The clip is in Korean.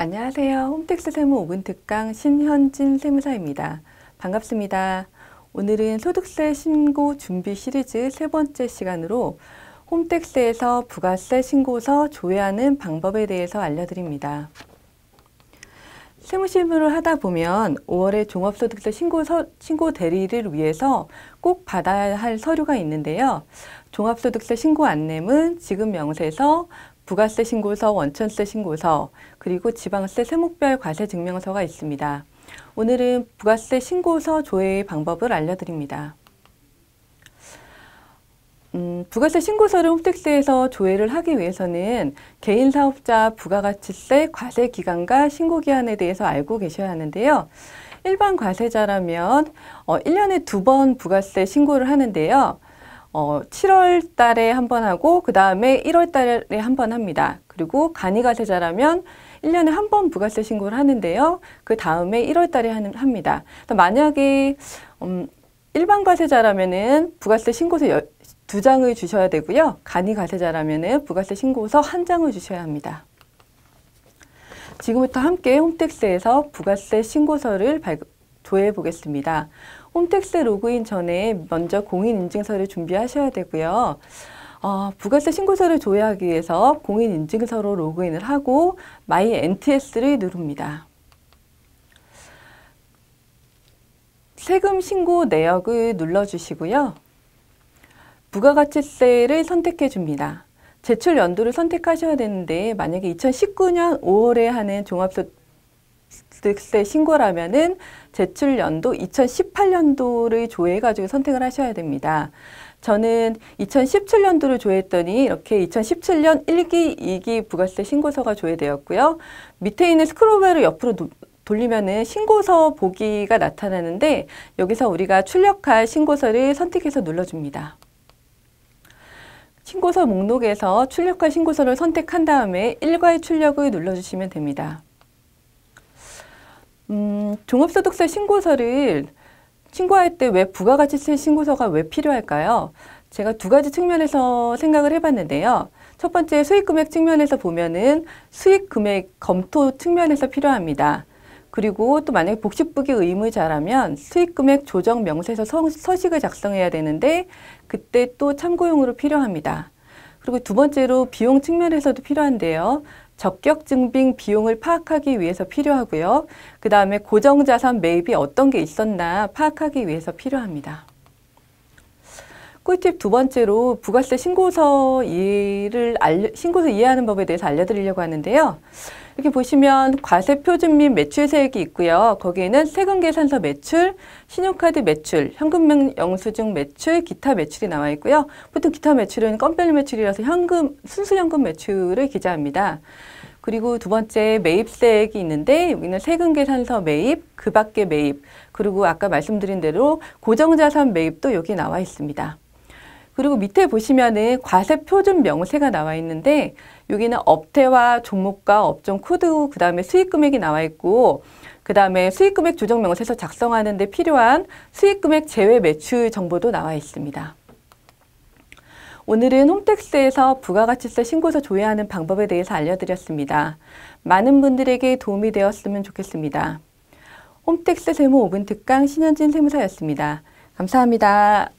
안녕하세요. 홈택스 세무 5분 특강 신현진 세무사입니다. 반갑습니다. 오늘은 소득세 신고 준비 시리즈 세 번째 시간으로 홈택스에서 부가세 신고서 조회하는 방법에 대해서 알려드립니다. 세무신문을 하다 보면 5월에 종합소득세 신고, 서, 신고 대리를 위해서 꼭 받아야 할 서류가 있는데요. 종합소득세 신고 안내문, 지급 명세서, 부가세 신고서, 원천세 신고서, 그리고 지방세 세목별 과세 증명서가 있습니다. 오늘은 부가세 신고서 조회의 방법을 알려드립니다. 음, 부가세 신고서를 홈택스에서 조회를 하기 위해서는 개인사업자 부가가치세 과세 기간과 신고 기한에 대해서 알고 계셔야 하는데요. 일반 과세자라면 어, 1년에 두 번 부가세 신고를 하는데요. 어, 7월 달에 한 번 하고 그 다음에 1월 달에 한 번 합니다. 그리고 간이가세자라면 1년에 한 번 부가세 신고를 하는데요. 그 다음에 1월 달에 하는, 합니다. 만약에 음, 일반 과세자라면은 부가세 신고서 여, 두 장을 주셔야 되고요. 간이 과세자라면은 부가세 신고서 한 장을 주셔야 합니다. 지금부터 함께 홈택스에서 부가세 신고서를 발 조회해 보겠습니다. 홈택스 로그인 전에 먼저 공인인증서를 준비하셔야 되고요. 어, 부가세 신고서를 조회하기 위해서 공인인증서로 로그인을 하고 마이 NTS를 누릅니다. 세금 신고 내역을 눌러주시고요. 부가가치세를 선택해 줍니다. 제출 연도를 선택하셔야 되는데 만약에 2019년 5월에 하는 종합소 득 때신고를하면은 제출 연도 2018년도를 조회해 가지고 선택을 하셔야 됩니다. 저는 2017년도를 조회했더니 이렇게 2017년 1기, 2기 부가세 신고서가 조회되었고요. 밑에 있는 스크롤바를 옆으로 돌리면은 신고서 보기가 나타나는데 여기서 우리가 출력할 신고서를 선택해서 눌러줍니다. 신고서 목록에서 출력할 신고서를 선택한 다음에 일괄 출력을 눌러주시면 됩니다. 음, 종합소득세 신고서를 신고할 때 왜 부가가치세 신고서가 왜 필요할까요? 제가 두 가지 측면에서 생각을 해봤는데요. 첫 번째 수익금액 측면에서 보면은 수익금액 검토 측면에서 필요합니다. 그리고 또 만약에 복식부기 의무자라면 수익금액 조정 명세서 서식을 작성해야 되는데 그때 또 참고용으로 필요합니다. 그리고 두 번째로 비용 측면에서도 필요한데요. 적격 증빙 비용을 파악하기 위해서 필요하고요. 그 다음에 고정자산 매입이 어떤 게 있었나 파악하기 위해서 필요합니다. 꿀팁 두 번째로 부가세 신고서 이해를 신고서 이해하는 법에 대해서 알려드리려고 하는데요. 이렇게 보시면 과세 표준 및 매출세액이 있고요. 거기에는 세금 계산서 매출, 신용카드 매출, 현금 영수증 매출, 기타 매출이 나와 있고요. 보통 기타 매출은 건별 매출이라서 현금 순수 현금 매출을 기재합니다. 그리고 두 번째 매입세액이 있는데 여기는 세금 계산서 매입, 그 밖의 매입, 그리고 아까 말씀드린 대로 고정자산 매입도 여기 나와 있습니다. 그리고 밑에 보시면은 과세 표준 명세가 나와 있는데 여기는 업태와 종목과 업종 코드 그다음에 수익 금액이 나와 있고 그다음에 수익 금액 조정 명세서 작성하는 데 필요한 수익 금액 제외 매출 정보도 나와 있습니다. 오늘은 홈택스에서 부가가치세 신고서 조회하는 방법에 대해서 알려드렸습니다. 많은 분들에게 도움이 되었으면 좋겠습니다. 홈택스 세무 5분 특강 신현진 세무사였습니다. 감사합니다.